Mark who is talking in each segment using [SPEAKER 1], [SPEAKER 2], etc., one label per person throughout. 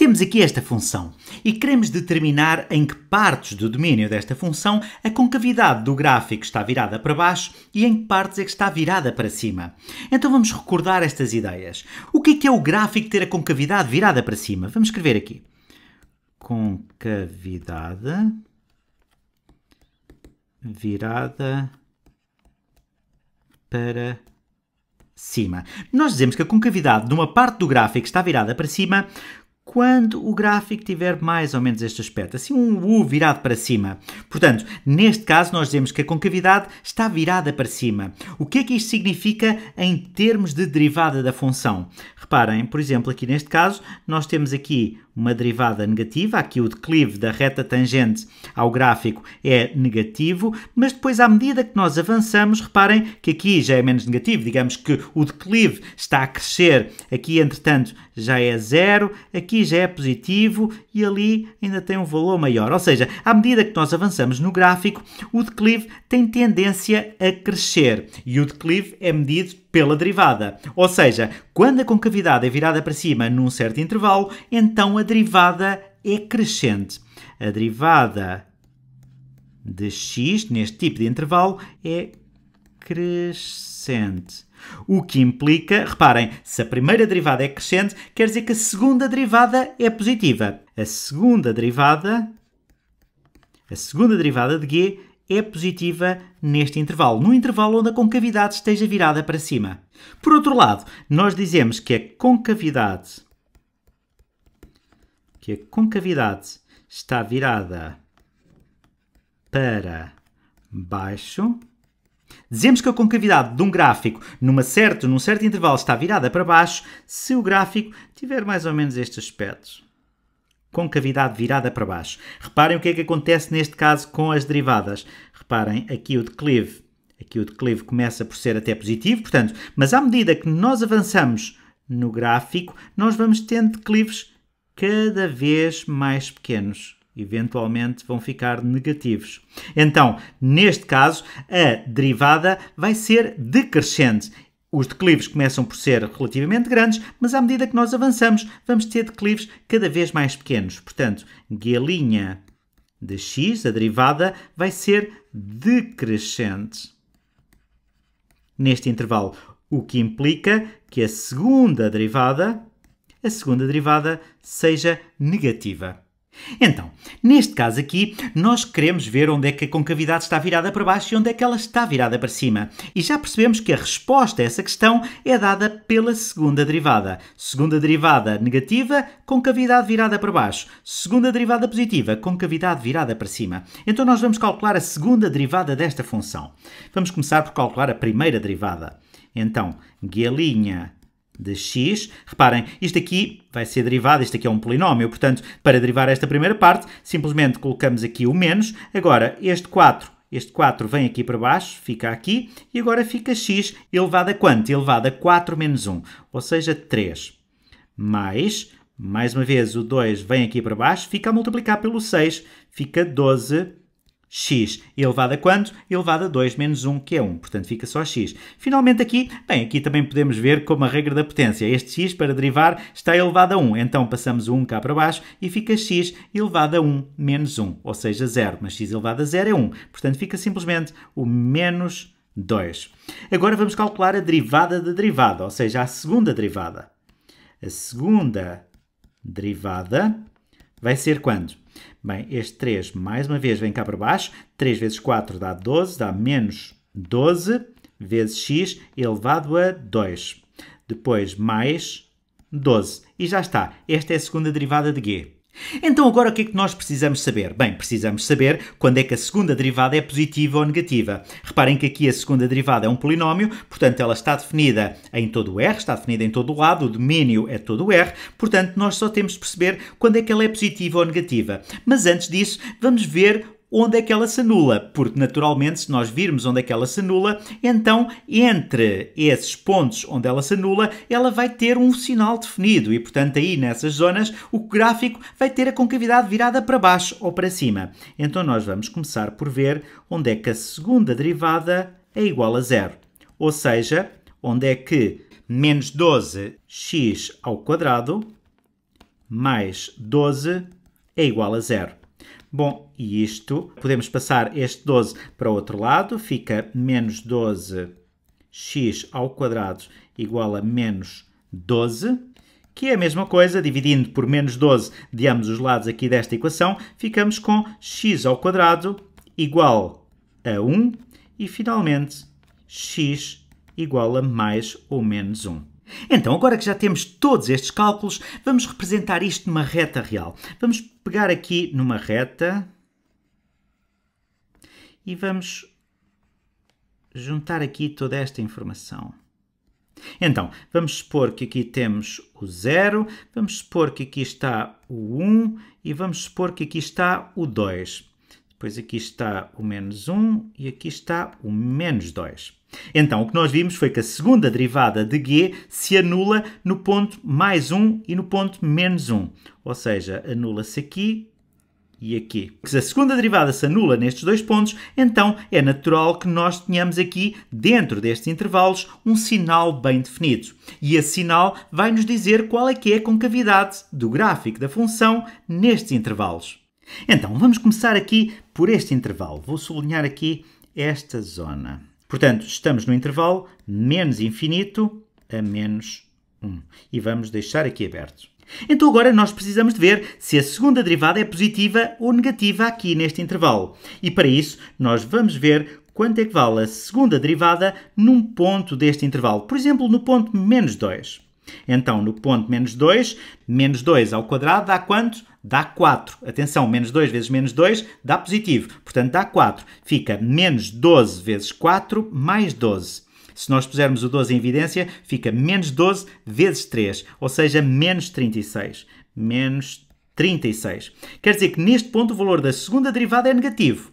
[SPEAKER 1] Temos aqui esta função e queremos determinar em que partes do domínio desta função a concavidade do gráfico está virada para baixo e em que partes é que está virada para cima. Então vamos recordar estas ideias. O que é que é o gráfico ter a concavidade virada para cima? Vamos escrever aqui. Concavidade virada para cima. Nós dizemos que a concavidade de uma parte do gráfico está virada para cima quando o gráfico tiver mais ou menos este aspecto, assim um U virado para cima. Portanto, neste caso nós dizemos que a concavidade está virada para cima. O que é que isto significa em termos de derivada da função? Reparem, por exemplo, aqui neste caso, nós temos aqui uma derivada negativa, aqui o declive da reta tangente ao gráfico é negativo, mas depois à medida que nós avançamos, reparem que aqui já é menos negativo, digamos que o declive está a crescer, aqui entretanto já é zero, aqui já é positivo e ali ainda tem um valor maior. Ou seja, à medida que nós avançamos no gráfico, o declive tem tendência a crescer e o declive é medido pela derivada. Ou seja, quando a concavidade é virada para cima num certo intervalo, então a derivada é crescente. A derivada de x neste tipo de intervalo é crescente. O que implica, reparem, se a primeira derivada é crescente, quer dizer que a segunda derivada é positiva. A segunda derivada, a segunda derivada de g é positiva neste intervalo, no intervalo onde a concavidade esteja virada para cima. Por outro lado, nós dizemos que a concavidade que a concavidade está virada para baixo, Dizemos que a concavidade de um gráfico numa certo, num certo intervalo está virada para baixo se o gráfico tiver mais ou menos este aspecto. Concavidade virada para baixo. Reparem o que é que acontece neste caso com as derivadas. Reparem, aqui o declive. Aqui o declive começa por ser até positivo, portanto, mas à medida que nós avançamos no gráfico, nós vamos tendo declives cada vez mais pequenos eventualmente vão ficar negativos. Então, neste caso, a derivada vai ser decrescente. Os declives começam por ser relativamente grandes, mas à medida que nós avançamos, vamos ter declives cada vez mais pequenos. Portanto, guelinha de x, a derivada, vai ser decrescente neste intervalo, o que implica que a segunda derivada, a segunda derivada seja negativa. Então, neste caso aqui, nós queremos ver onde é que a concavidade está virada para baixo e onde é que ela está virada para cima. E já percebemos que a resposta a essa questão é dada pela segunda derivada. Segunda derivada negativa, concavidade virada para baixo. Segunda derivada positiva, concavidade virada para cima. Então nós vamos calcular a segunda derivada desta função. Vamos começar por calcular a primeira derivada. Então, guelinha de x. Reparem, isto aqui vai ser derivado, isto aqui é um polinómio, portanto, para derivar esta primeira parte, simplesmente colocamos aqui o menos. Agora, este 4 este 4 vem aqui para baixo, fica aqui, e agora fica x elevado a quanto? Elevado a 4 menos 1, ou seja, 3. Mais, mais uma vez, o 2 vem aqui para baixo, fica a multiplicar pelo 6, fica 12 x elevado a quanto? Elevado a 2 menos 1, que é 1. Portanto, fica só x. Finalmente aqui, bem, aqui também podemos ver como a regra da potência. Este x para derivar está elevado a 1. Então, passamos o 1 cá para baixo e fica x elevado a 1 menos 1, ou seja, 0. Mas x elevado a 0 é 1. Portanto, fica simplesmente o menos 2. Agora vamos calcular a derivada da derivada, ou seja, a segunda derivada. A segunda derivada Vai ser quando? Bem, este 3 mais uma vez vem cá para baixo. 3 vezes 4 dá 12, dá menos 12 vezes x elevado a 2. Depois mais 12. E já está. Esta é a segunda derivada de g. Então, agora o que é que nós precisamos saber? Bem, precisamos saber quando é que a segunda derivada é positiva ou negativa. Reparem que aqui a segunda derivada é um polinómio, portanto, ela está definida em todo o R, está definida em todo o lado, o domínio é todo o R, portanto, nós só temos de perceber quando é que ela é positiva ou negativa. Mas antes disso, vamos ver onde é que ela se anula, porque naturalmente, se nós virmos onde é que ela se anula, então entre esses pontos onde ela se anula, ela vai ter um sinal definido e, portanto, aí nessas zonas, o gráfico vai ter a concavidade virada para baixo ou para cima. Então, nós vamos começar por ver onde é que a segunda derivada é igual a zero, ou seja, onde é que menos 12x ao quadrado mais 12 é igual a zero. Bom, e isto, podemos passar este 12 para o outro lado, fica menos 12x ao quadrado igual a menos 12, que é a mesma coisa, dividindo por menos 12 de ambos os lados aqui desta equação, ficamos com x ao quadrado igual a 1 e, finalmente, x igual a mais ou menos 1. Então, agora que já temos todos estes cálculos, vamos representar isto numa reta real. Vamos pegar aqui numa reta e vamos juntar aqui toda esta informação. Então, vamos supor que aqui temos o 0, vamos supor que aqui está o 1 um, e vamos supor que aqui está o 2. Depois aqui está o menos 1 um, e aqui está o menos 2. Então, o que nós vimos foi que a segunda derivada de g se anula no ponto mais 1 e no ponto menos 1. Ou seja, anula-se aqui e aqui. Se a segunda derivada se anula nestes dois pontos, então é natural que nós tenhamos aqui, dentro destes intervalos, um sinal bem definido. E esse sinal vai nos dizer qual é que é a concavidade do gráfico da função nestes intervalos. Então, vamos começar aqui por este intervalo. Vou sublinhar aqui esta zona. Portanto, estamos no intervalo menos infinito a menos 1. E vamos deixar aqui aberto. Então agora nós precisamos de ver se a segunda derivada é positiva ou negativa aqui neste intervalo. E para isso, nós vamos ver quanto é que vale a segunda derivada num ponto deste intervalo. Por exemplo, no ponto menos 2. Então, no ponto menos 2, menos 2 ao quadrado dá quanto? Dá 4. Atenção, menos 2 vezes menos 2 dá positivo. Portanto, dá 4. Fica menos 12 vezes 4 mais 12. Se nós pusermos o 12 em evidência, fica menos 12 vezes 3, ou seja, menos 36. Menos 36. Quer dizer que neste ponto o valor da segunda derivada é negativo.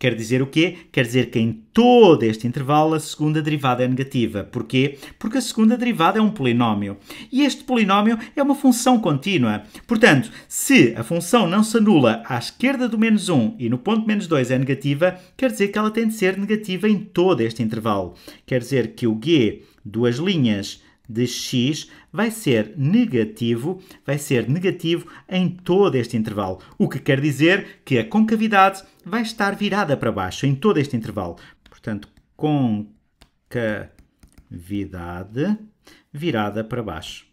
[SPEAKER 1] Quer dizer o quê? Quer dizer que em todo este intervalo a segunda derivada é negativa. Porquê? Porque a segunda derivada é um polinómio. E este polinómio é uma função contínua. Portanto, se a função não se anula à esquerda do menos 1 e no ponto menos 2 é negativa, quer dizer que ela tem de ser negativa em todo este intervalo. Quer dizer que o g, duas linhas, de x vai ser negativo, vai ser negativo em todo este intervalo, o que quer dizer que a concavidade vai estar virada para baixo em todo este intervalo. Portanto, concavidade virada para baixo.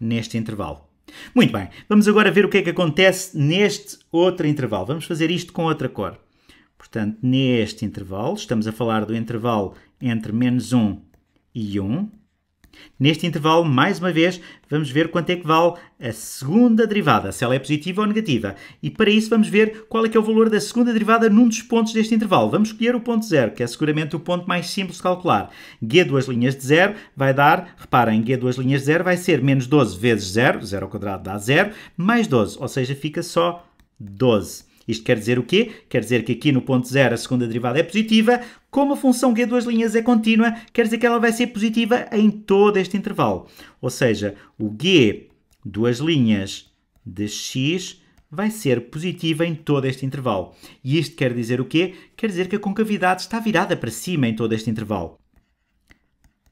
[SPEAKER 1] Neste intervalo. Muito bem, vamos agora ver o que é que acontece neste outro intervalo. Vamos fazer isto com outra cor. Portanto, neste intervalo, estamos a falar do intervalo entre menos 1 e 1. Neste intervalo, mais uma vez, vamos ver quanto é que vale a segunda derivada, se ela é positiva ou negativa. E para isso vamos ver qual é que é o valor da segunda derivada num dos pontos deste intervalo. Vamos escolher o ponto zero, que é seguramente o ponto mais simples de calcular. g duas linhas de zero vai dar, reparem, g duas linhas de zero vai ser menos 12 vezes 0, 0 ao quadrado dá 0, mais 12, ou seja, fica só 12. Isto quer dizer o quê? Quer dizer que aqui no ponto zero a segunda derivada é positiva. Como a função g duas linhas é contínua, quer dizer que ela vai ser positiva em todo este intervalo. Ou seja, o g duas linhas de x vai ser positiva em todo este intervalo. E isto quer dizer o quê? Quer dizer que a concavidade está virada para cima em todo este intervalo.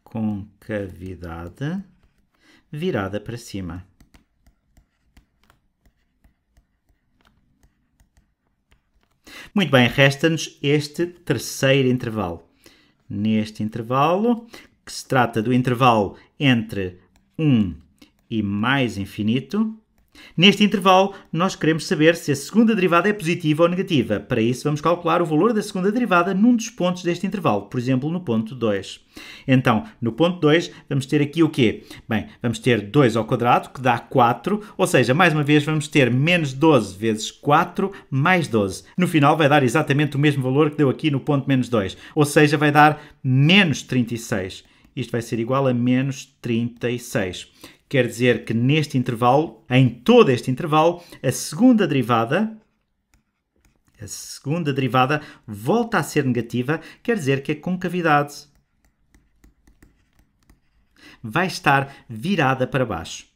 [SPEAKER 1] Concavidade virada para cima. Muito bem, resta-nos este terceiro intervalo. Neste intervalo, que se trata do intervalo entre 1 e mais infinito, Neste intervalo, nós queremos saber se a segunda derivada é positiva ou negativa. Para isso, vamos calcular o valor da segunda derivada num dos pontos deste intervalo, por exemplo, no ponto 2. Então, no ponto 2, vamos ter aqui o quê? Bem, vamos ter 2 ao quadrado, que dá 4, ou seja, mais uma vez vamos ter menos 12 vezes 4 mais 12. No final vai dar exatamente o mesmo valor que deu aqui no ponto menos 2, ou seja, vai dar menos 36. Isto vai ser igual a menos 36. Quer dizer que neste intervalo, em todo este intervalo, a segunda derivada a segunda derivada volta a ser negativa, quer dizer que a concavidade vai estar virada para baixo.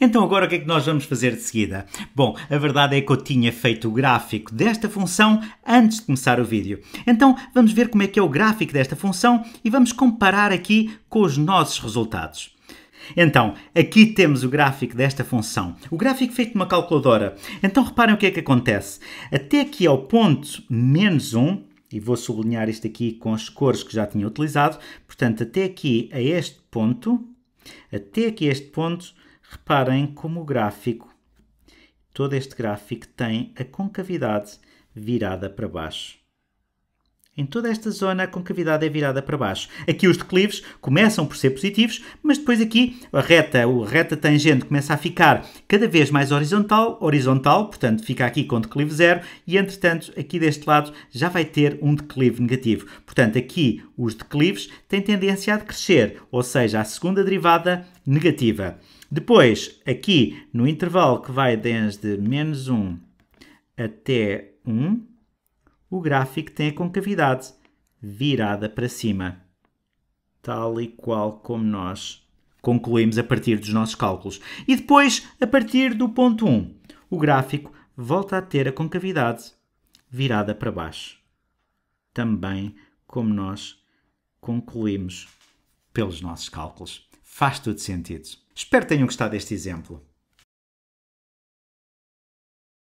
[SPEAKER 1] Então agora o que é que nós vamos fazer de seguida? Bom, a verdade é que eu tinha feito o gráfico desta função antes de começar o vídeo. Então vamos ver como é que é o gráfico desta função e vamos comparar aqui com os nossos resultados. Então, aqui temos o gráfico desta função. O gráfico feito numa calculadora. Então, reparem o que é que acontece. Até aqui ao ponto menos 1, e vou sublinhar isto aqui com as cores que já tinha utilizado, portanto, até aqui a este ponto, até aqui a este ponto, Reparem como o gráfico, todo este gráfico tem a concavidade virada para baixo. Em toda esta zona a concavidade é virada para baixo. Aqui os declives começam por ser positivos, mas depois aqui a reta, a reta tangente começa a ficar cada vez mais horizontal, horizontal, portanto fica aqui com declive zero e entretanto aqui deste lado já vai ter um declive negativo. Portanto aqui os declives têm tendência a decrescer, ou seja, a segunda derivada negativa. Depois, aqui no intervalo que vai desde menos 1 até 1, o gráfico tem a concavidade virada para cima, tal e qual como nós concluímos a partir dos nossos cálculos. E depois, a partir do ponto 1, o gráfico volta a ter a concavidade virada para baixo, também como nós concluímos pelos nossos cálculos. Faz todo sentido. Espero que tenham gostado deste exemplo.